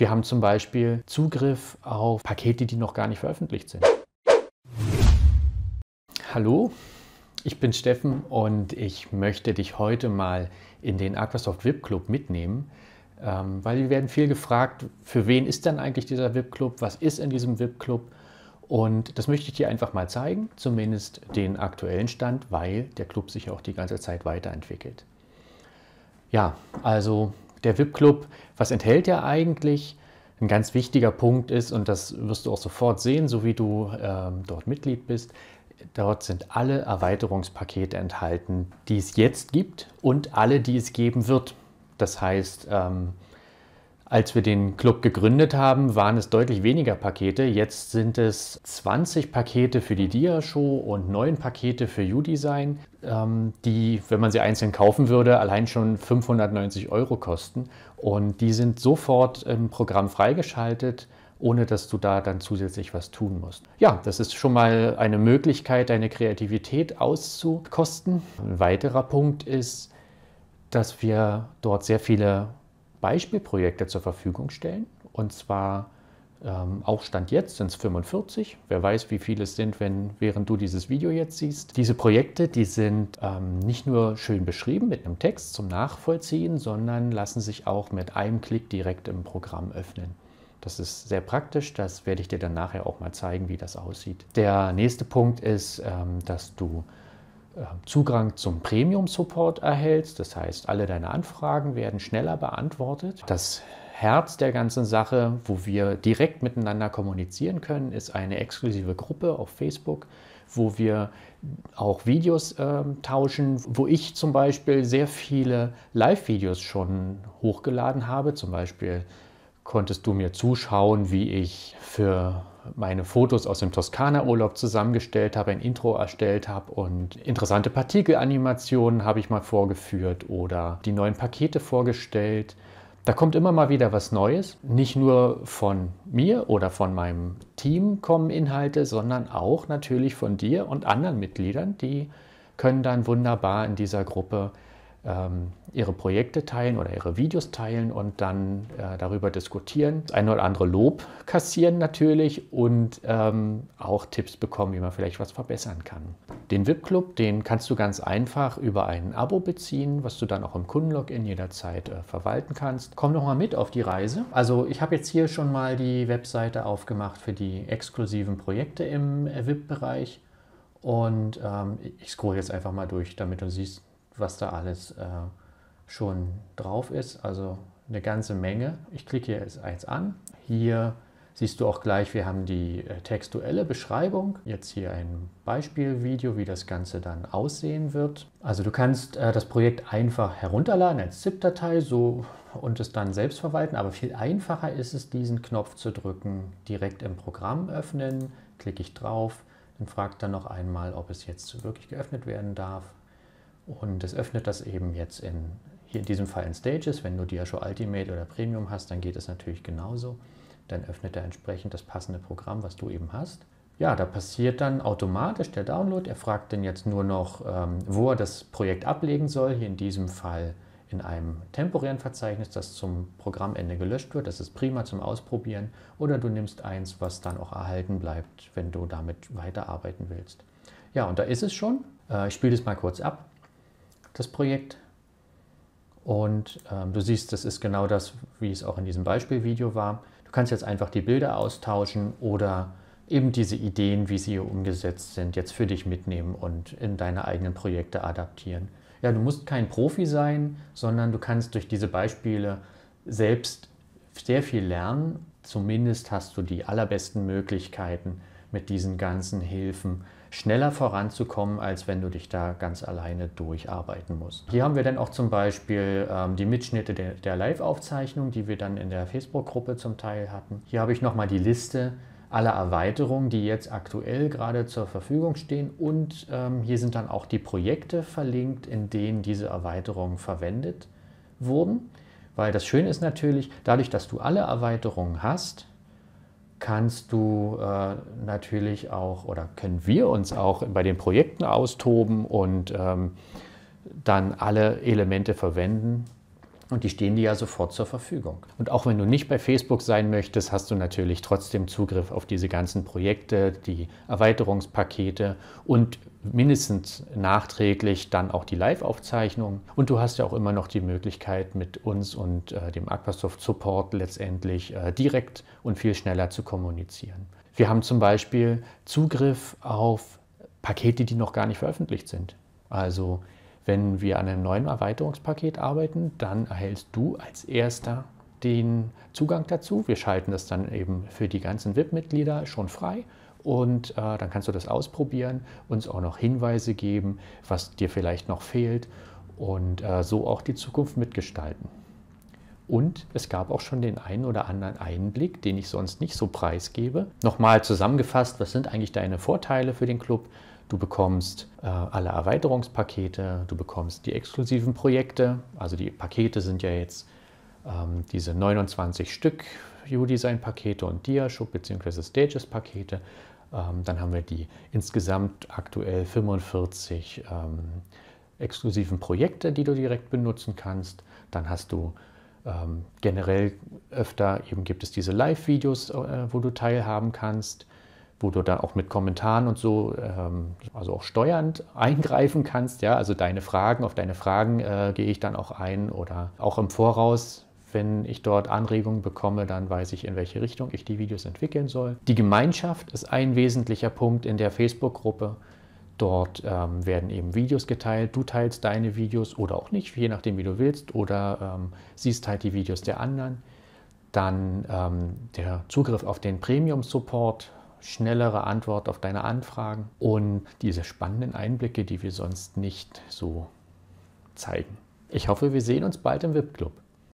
Wir haben zum Beispiel Zugriff auf Pakete, die noch gar nicht veröffentlicht sind. Hallo, ich bin Steffen und ich möchte dich heute mal in den Aquasoft VIP Club mitnehmen, ähm, weil wir werden viel gefragt, für wen ist denn eigentlich dieser VIP Club, was ist in diesem VIP Club und das möchte ich dir einfach mal zeigen, zumindest den aktuellen Stand, weil der Club sich auch die ganze Zeit weiterentwickelt. Ja, also der VIP-Club, was enthält er eigentlich? Ein ganz wichtiger Punkt ist, und das wirst du auch sofort sehen, so wie du ähm, dort Mitglied bist, dort sind alle Erweiterungspakete enthalten, die es jetzt gibt und alle, die es geben wird. Das heißt, ähm, als wir den Club gegründet haben, waren es deutlich weniger Pakete. Jetzt sind es 20 Pakete für die Dia-Show und 9 Pakete für U-Design, ähm, die, wenn man sie einzeln kaufen würde, allein schon 590 Euro kosten. Und die sind sofort im Programm freigeschaltet ohne dass du da dann zusätzlich was tun musst. Ja, das ist schon mal eine Möglichkeit, deine Kreativität auszukosten. Ein weiterer Punkt ist, dass wir dort sehr viele Beispielprojekte zur Verfügung stellen. Und zwar ähm, auch Stand jetzt sind es 45. Wer weiß, wie viele es sind, wenn, während du dieses Video jetzt siehst. Diese Projekte, die sind ähm, nicht nur schön beschrieben mit einem Text zum Nachvollziehen, sondern lassen sich auch mit einem Klick direkt im Programm öffnen. Das ist sehr praktisch, das werde ich dir dann nachher auch mal zeigen, wie das aussieht. Der nächste Punkt ist, ähm, dass du ähm, Zugang zum Premium-Support erhältst. Das heißt, alle deine Anfragen werden schneller beantwortet. Das Herz der ganzen Sache, wo wir direkt miteinander kommunizieren können, ist eine exklusive Gruppe auf Facebook, wo wir auch Videos äh, tauschen, wo ich zum Beispiel sehr viele Live-Videos schon hochgeladen habe, zum Beispiel konntest du mir zuschauen, wie ich für meine Fotos aus dem Toskana-Urlaub zusammengestellt habe, ein Intro erstellt habe und interessante Partikelanimationen habe ich mal vorgeführt oder die neuen Pakete vorgestellt. Da kommt immer mal wieder was Neues. Nicht nur von mir oder von meinem Team kommen Inhalte, sondern auch natürlich von dir und anderen Mitgliedern. Die können dann wunderbar in dieser Gruppe ähm, ihre Projekte teilen oder ihre Videos teilen und dann äh, darüber diskutieren. Das eine oder andere Lob kassieren natürlich und ähm, auch Tipps bekommen, wie man vielleicht was verbessern kann. Den VIP-Club, den kannst du ganz einfach über ein Abo beziehen, was du dann auch im Kundenlogin jederzeit äh, verwalten kannst. Komm doch mal mit auf die Reise. Also ich habe jetzt hier schon mal die Webseite aufgemacht für die exklusiven Projekte im äh, VIP-Bereich. Und ähm, ich scroll jetzt einfach mal durch, damit du siehst, was da alles äh, schon drauf ist. Also eine ganze Menge. Ich klicke jetzt eins an. Hier siehst du auch gleich, wir haben die äh, textuelle Beschreibung. Jetzt hier ein Beispielvideo, wie das Ganze dann aussehen wird. Also du kannst äh, das Projekt einfach herunterladen als ZIP-Datei so, und es dann selbst verwalten. Aber viel einfacher ist es, diesen Knopf zu drücken, direkt im Programm öffnen. Klicke ich drauf, Und fragt dann noch einmal, ob es jetzt wirklich geöffnet werden darf. Und es öffnet das eben jetzt in, hier in diesem Fall in Stages. Wenn du die Azure Ultimate oder Premium hast, dann geht es natürlich genauso. Dann öffnet er entsprechend das passende Programm, was du eben hast. Ja, da passiert dann automatisch der Download. Er fragt dann jetzt nur noch, ähm, wo er das Projekt ablegen soll. Hier in diesem Fall in einem temporären Verzeichnis, das zum Programmende gelöscht wird. Das ist prima zum Ausprobieren. Oder du nimmst eins, was dann auch erhalten bleibt, wenn du damit weiterarbeiten willst. Ja, und da ist es schon. Äh, ich spiele das mal kurz ab das Projekt. Und ähm, du siehst, das ist genau das, wie es auch in diesem Beispielvideo war. Du kannst jetzt einfach die Bilder austauschen oder eben diese Ideen, wie sie hier umgesetzt sind, jetzt für dich mitnehmen und in deine eigenen Projekte adaptieren. Ja, du musst kein Profi sein, sondern du kannst durch diese Beispiele selbst sehr viel lernen. Zumindest hast du die allerbesten Möglichkeiten mit diesen ganzen Hilfen schneller voranzukommen, als wenn du dich da ganz alleine durcharbeiten musst. Hier haben wir dann auch zum Beispiel ähm, die Mitschnitte der, der Live-Aufzeichnung, die wir dann in der Facebook-Gruppe zum Teil hatten. Hier habe ich nochmal die Liste aller Erweiterungen, die jetzt aktuell gerade zur Verfügung stehen. Und ähm, hier sind dann auch die Projekte verlinkt, in denen diese Erweiterungen verwendet wurden. Weil das Schöne ist natürlich, dadurch, dass du alle Erweiterungen hast, kannst du äh, natürlich auch oder können wir uns auch bei den Projekten austoben und ähm, dann alle Elemente verwenden, und die stehen dir ja sofort zur Verfügung. Und auch wenn du nicht bei Facebook sein möchtest, hast du natürlich trotzdem Zugriff auf diese ganzen Projekte, die Erweiterungspakete und mindestens nachträglich dann auch die Live-Aufzeichnung. Und du hast ja auch immer noch die Möglichkeit, mit uns und äh, dem Aquasoft Support letztendlich äh, direkt und viel schneller zu kommunizieren. Wir haben zum Beispiel Zugriff auf Pakete, die noch gar nicht veröffentlicht sind. Also wenn wir an einem neuen Erweiterungspaket arbeiten, dann erhältst du als erster den Zugang dazu. Wir schalten das dann eben für die ganzen VIP-Mitglieder schon frei und äh, dann kannst du das ausprobieren, uns auch noch Hinweise geben, was dir vielleicht noch fehlt und äh, so auch die Zukunft mitgestalten. Und es gab auch schon den einen oder anderen Einblick, den ich sonst nicht so preisgebe. Nochmal zusammengefasst, was sind eigentlich deine Vorteile für den Club? Du bekommst äh, alle Erweiterungspakete, du bekommst die exklusiven Projekte. Also die Pakete sind ja jetzt ähm, diese 29 Stück U-Design-Pakete und Diashop bzw. Stages-Pakete. Ähm, dann haben wir die insgesamt aktuell 45 ähm, exklusiven Projekte, die du direkt benutzen kannst. Dann hast du ähm, generell öfter eben gibt es diese Live-Videos, äh, wo du teilhaben kannst wo du dann auch mit Kommentaren und so, ähm, also auch steuernd eingreifen kannst. Ja, also deine Fragen, auf deine Fragen äh, gehe ich dann auch ein oder auch im Voraus. Wenn ich dort Anregungen bekomme, dann weiß ich, in welche Richtung ich die Videos entwickeln soll. Die Gemeinschaft ist ein wesentlicher Punkt in der Facebook-Gruppe. Dort ähm, werden eben Videos geteilt. Du teilst deine Videos oder auch nicht, je nachdem, wie du willst, oder ähm, siehst halt die Videos der anderen. Dann ähm, der Zugriff auf den Premium-Support schnellere Antwort auf deine Anfragen und diese spannenden Einblicke, die wir sonst nicht so zeigen. Ich hoffe, wir sehen uns bald im VIP-Club.